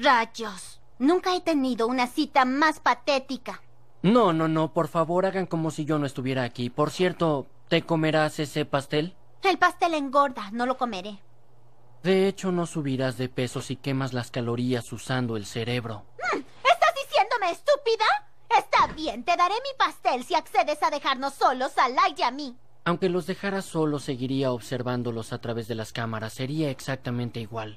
Rayos, nunca he tenido una cita más patética. No, no, no, por favor hagan como si yo no estuviera aquí. Por cierto, ¿te comerás ese pastel? El pastel engorda, no lo comeré. De hecho, no subirás de peso si quemas las calorías usando el cerebro. Mm, ¿Estás diciéndome estúpida? Está bien, te daré mi pastel si accedes a dejarnos solos a Light y a mí. Aunque los dejara solos, seguiría observándolos a través de las cámaras. Sería exactamente igual.